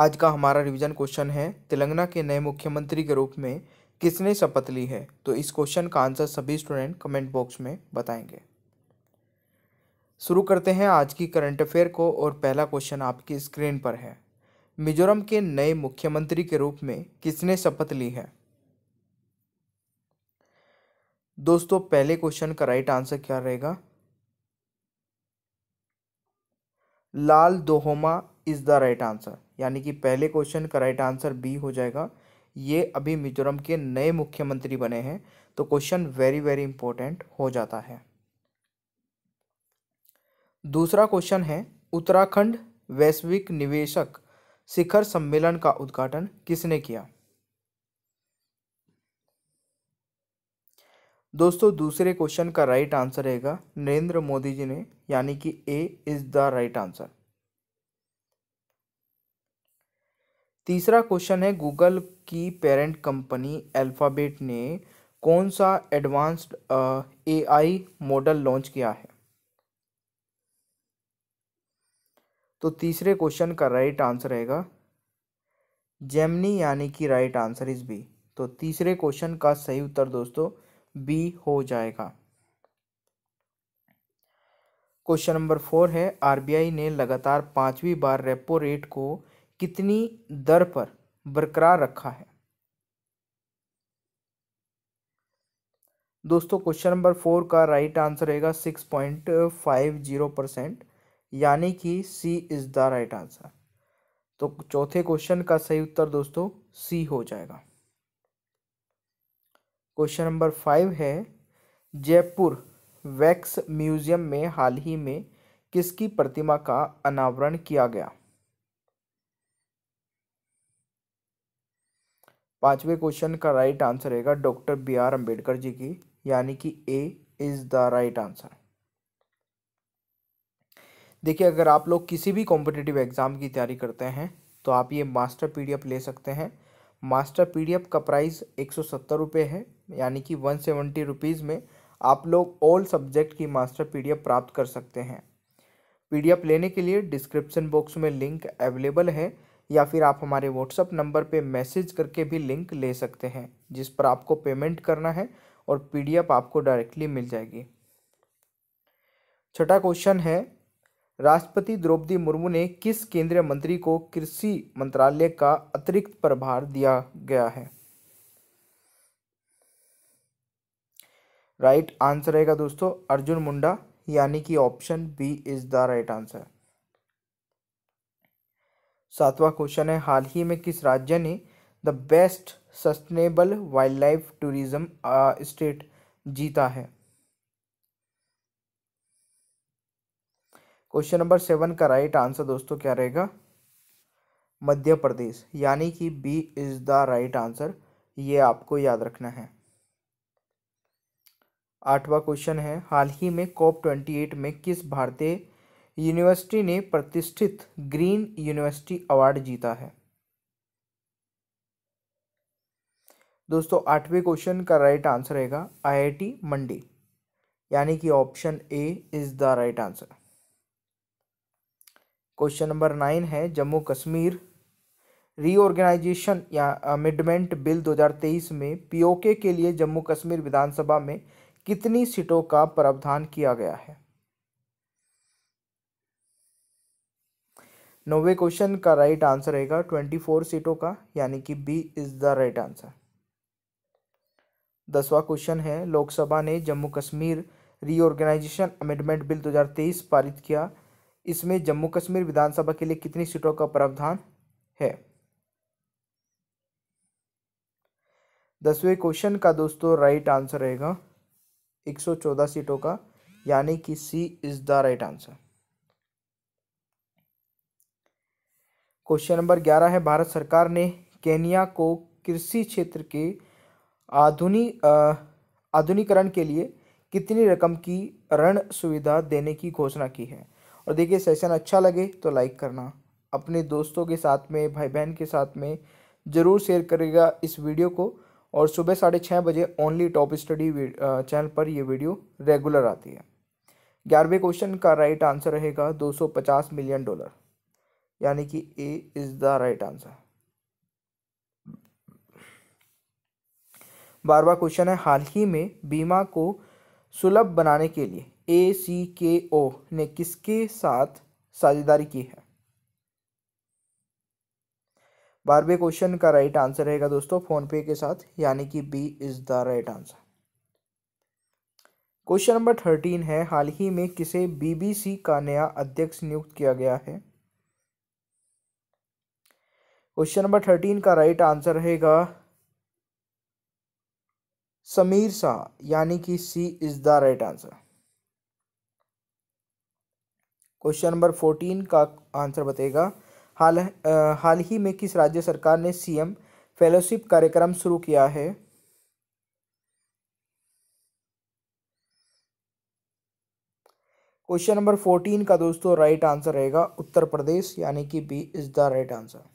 आज का हमारा रिवीजन क्वेश्चन है तेलंगाना के नए मुख्यमंत्री के रूप में किसने शपथ ली है तो इस क्वेश्चन का आंसर सभी स्टूडेंट कमेंट बॉक्स में बताएंगे शुरू करते हैं आज की करंट अफेयर को और पहला क्वेश्चन आपकी स्क्रीन पर है मिजोरम के नए मुख्यमंत्री के रूप में किसने शपथ ली है दोस्तों पहले क्वेश्चन का राइट आंसर क्या रहेगा Lalduhoma is the right answer यानी कि पहले क्वेश्चन का राइट आंसर बी हो जाएगा ये अभी मिजोरम के नए मुख्यमंत्री बने हैं तो क्वेश्चन वेरी वेरी इंपॉर्टेंट हो जाता है दूसरा क्वेश्चन है उत्तराखंड वैश्विक निवेशक शिखर सम्मेलन का उद्घाटन किसने किया दोस्तों दूसरे क्वेश्चन का राइट आंसर रहेगा नरेंद्र मोदी जी ने यानी कि A is the right answer तीसरा क्वेश्चन है गूगल की पेरेंट कंपनी अल्फ़ाबेट ने कौन सा एडवांस्ड एआई मॉडल लॉन्च किया है तो तीसरे क्वेश्चन का राइट आंसर रहेगा जेमनी यानी कि राइट आंसर इज बी तो तीसरे क्वेश्चन का सही उत्तर दोस्तों बी हो जाएगा क्वेश्चन नंबर फोर है आरबीआई ने लगातार पांचवी बार रेपो रेट को कितनी दर पर बरकरार रखा है दोस्तों क्वेश्चन नंबर फोर का राइट आंसर रहेगा six point five zero percent यानी कि C is the right answer तो चौथे क्वेश्चन का सही उत्तर दोस्तों सी हो जाएगा क्वेश्चन नंबर फाइव है जयपुर वैक्स म्यूजियम में हाल ही में किसकी प्रतिमा का अनावरण किया गया पांचवें क्वेश्चन का राइट आंसर रहेगा doctor B R Ambedkar ji की यानी कि A is the right answer देखिए अगर आप लोग किसी भी कॉम्पिटेटिव एग्ज़ाम की तैयारी करते हैं तो आप ये मास्टर पीडीएफ ले सकते हैं मास्टर पीडीएफ का प्राइस एक सौ सत्तर रुपये है यानी कि वन सेवेंटी रुपीज़ में आप लोग ऑल सब्जेक्ट की मास्टर पीडीएफ प्राप्त कर सकते हैं पीडीएफ लेने के लिए डिस्क्रिप्शन बॉक्स में लिंक अवेलेबल है या फिर आप हमारे व्हाट्सअप नंबर पे मैसेज करके भी लिंक ले सकते हैं जिस पर आपको पेमेंट करना है और पीडीएफ आपको डायरेक्टली मिल जाएगी छठा क्वेश्चन है राष्ट्रपति द्रौपदी मुर्मू ने किस केंद्रीय मंत्री को कृषि मंत्रालय का अतिरिक्त प्रभार दिया गया है राइट आंसर रहेगा दोस्तों अर्जुन मुंडा यानी कि option B is the right answer सातवां क्वेश्चन है हाल ही में किस राज्य ने the best sustainable wild life tourism state जीता है क्वेश्चन नंबर सेवन का राइट आंसर दोस्तों क्या रहेगा मध्य प्रदेश यानी कि B is the right answer ये आपको याद रखना है आठवां क्वेश्चन है हाल ही में कॉप ट्वेंटी एट में किस भारतीय यूनिवर्सिटी ने प्रतिष्ठित ग्रीन यूनिवर्सिटी अवार्ड जीता है दोस्तों आठवें क्वेश्चन का राइट आंसर रहेगा आईआईटी मंडी यानी कि option A is the right answer question number nine है जम्मू कश्मीर रीऑर्गेनाइजेशन या अमेंडमेंट बिल 2023 में पीओके के लिए जम्मू कश्मीर विधानसभा में कितनी सीटों का प्रावधान किया गया है नौवे क्वेश्चन का राइट आंसर रहेगा ट्वेंटी फोर सीटों का यानी कि B is the right answer दसवा क्वेश्चन है लोकसभा ने Jammu Kashmir reorganisation amendment bill 2023 पारित किया इसमें जम्मू कश्मीर विधानसभा के लिए कितनी सीटों का प्रावधान है दसवें क्वेश्चन का दोस्तों राइट आंसर रहेगा 114 सीटों का यानी कि C is the right answer question number ग्यारह है भारत सरकार ने केनिया को कृषि क्षेत्र के आधुनिक आधुनिकरण के लिए कितनी रकम की ऋण सुविधा देने की घोषणा की है और देखिए सेशन अच्छा लगे तो लाइक करना अपने दोस्तों के साथ में भाई बहन के साथ में ज़रूर शेयर करेगा इस वीडियो को और सुबह साढ़े छः बजे ओनली टॉप स्टडी चैनल पर यह वीडियो रेगुलर आती है ग्यारहवें क्वेश्चन का राइट आंसर रहेगा 250 मिलियन डॉलर यानी कि A is the right answer बारवा क्वेश्चन है हाल ही में बीमा को सुलभ बनाने के लिए ए सी के ओ ने किसके साथ साझेदारी की है बारहवें क्वेश्चन का राइट आंसर रहेगा दोस्तों फोन पे के साथ यानी कि B is the right answer question number thirteen है हाल ही में किसे बीबीसी का नया अध्यक्ष नियुक्त किया गया है क्वेश्चन नंबर थर्टीन का राइट आंसर रहेगा समीर शाह यानी कि C is the right answer question number fourteen का आंसर बताएगा हाल आ, हाल ही में किस राज्य सरकार ने सीएम फेलोशिप कार्यक्रम शुरू किया है क्वेश्चन नंबर फोर्टीन का दोस्तों राइट आंसर रहेगा उत्तर प्रदेश यानी कि B is the right answer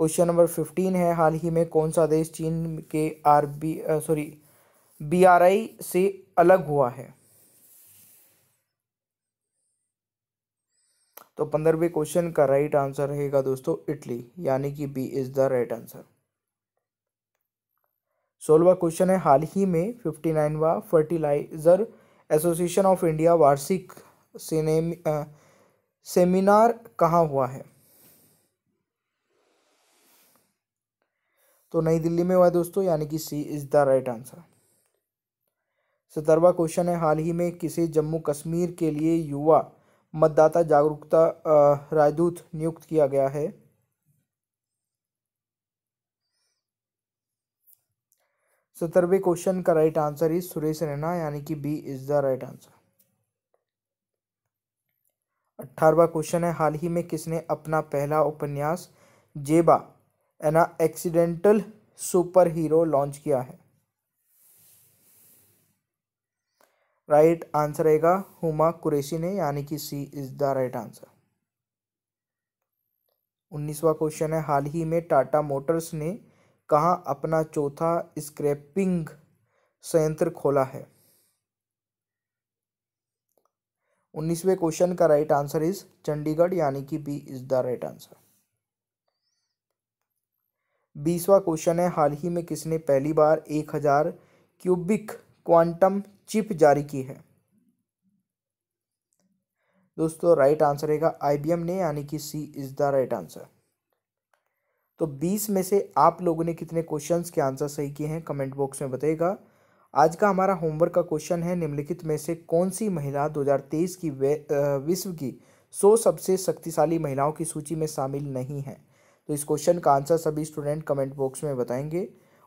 question number fifteen है हाल ही में कौन सा देश चीन के R B sorry B R I से अलग हुआ है तो पंद्रहवें क्वेश्चन का राइट आंसर रहेगा दोस्तों इटली यानी कि B is the right answer सोलवा क्वेश्चन है हाल ही में फिफ्टी नाइनवा फर्टिलाइजर एसोसिएशन ऑफ इंडिया वार्षिक सेमिनार कहाँ हुआ है तो नई दिल्ली में हुआ दोस्तों यानी कि C is the right answer सतरवा क्वेश्चन है हाल ही में किसे जम्मू कश्मीर के लिए युवा मतदाता जागरूकता राजदूत नियुक्त किया गया है सत्तरवें क्वेश्चन का right answer is Suresh Raina यानी कि B is the right answer अट्ठारवा क्वेश्चन है हाल ही में किसने अपना पहला उपन्यास Zeba an accidental superhero launch किया है राइट right आंसर रहेगा हुमा कुरेशी ने यानी कि C is the right answer उन्नीसवा क्वेश्चन है हाल ही में टाटा मोटर्स ने कहा अपना चौथा स्क्रैपिंग संयंत्र खोला है उन्नीसवें क्वेश्चन का राइट आंसर इज चंडीगढ़ यानी कि B is the right answer बीसवा क्वेश्चन है हाल ही में किसने पहली बार एक हजार क्यूबिक क्वांटम चिप जारी की है दोस्तों राइट आंसर रहेगा आईबीएम ने यानी कि C is the right answer तो 20 में से आप लोगों ने कितने क्वेश्चंस के आंसर सही किए हैं कमेंट बॉक्स में बताइएगा आज का हमारा होमवर्क का क्वेश्चन है निम्नलिखित में से कौन सी महिला 2023 की विश्व की सौ सबसे शक्तिशाली महिलाओं की सूची में शामिल नहीं है तो इस क्वेश्चन का आंसर सभी स्टूडेंट कमेंट बॉक्स में बताएंगे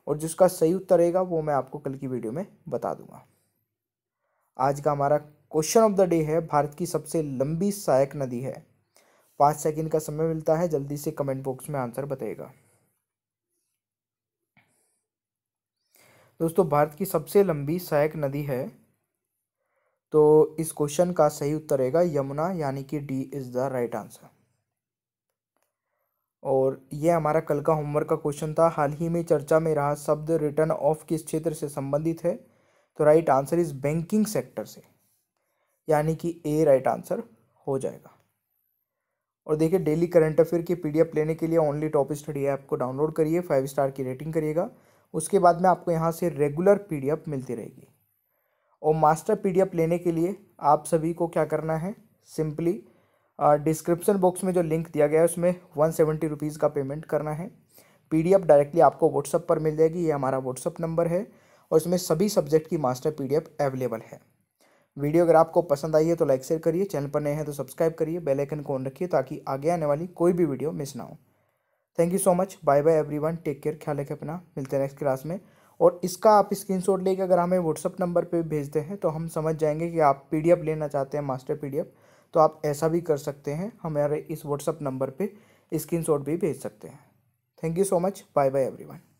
और जिसका सही उत्तर रहेगा वो मैं आपको कल की वीडियो में बता दूंगा आज का हमारा क्वेश्चन ऑफ द डे है भारत की सबसे लंबी सहायक नदी है पाँच सेकेंड का समय मिलता है जल्दी से कमेंट बॉक्स में आंसर बताइएगा दोस्तों भारत की सबसे लंबी सहायक नदी है तो इस क्वेश्चन का सही उत्तर रहेगा यमुना यानी कि D is the right answer और ये हमारा कल का होमवर्क का क्वेश्चन था हाल ही में चर्चा में रहा शब्द रिटर्न ऑफ किस क्षेत्र से संबंधित है तो right answer is banking sector से यानी कि ए राइट आंसर हो जाएगा और देखिए डेली करंट अफेयर की पी लेने के लिए ओनली टॉप स्टडी ऐप को डाउनलोड करिए फाइव स्टार की रेटिंग करिएगा उसके बाद में आपको यहाँ से रेगुलर पी मिलती रहेगी और मास्टर पी लेने के लिए आप सभी को क्या करना है सिंपली डिस्क्रिप्सन बॉक्स में जो लिंक दिया गया है उसमें वन सेवेंटी रुपीज़ का पेमेंट करना है पीडीएफ डायरेक्टली आपको व्हाट्सअप पर मिल जाएगी ये हमारा व्हाट्सअप नंबर है और इसमें सभी सब्जेक्ट की मास्टर पीडीएफ अवेलेबल है वीडियो अगर आपको पसंद आई है तो लाइक शेयर करिए चैनल पर नए हैं तो सब्सक्राइब करिए बेलाइकन को ऑन रखिए ताकि आगे आने वाली कोई भी वीडियो मिस ना हो thank you so much bye bye every take care ख्याल रखें अपना मिलते हैं नेक्स्ट क्लास में और इसका आप स्क्रीन लेके अगर हमें व्हाट्सअप नंबर पर भेजते हैं तो हम समझ जाएंगे कि आप पी लेना चाहते हैं मास्टर पी तो आप ऐसा भी कर सकते हैं हमारे इस व्हाट्सअप नंबर पर स्क्रीनशॉट भी भेज सकते हैं thank you so much bye bye everyone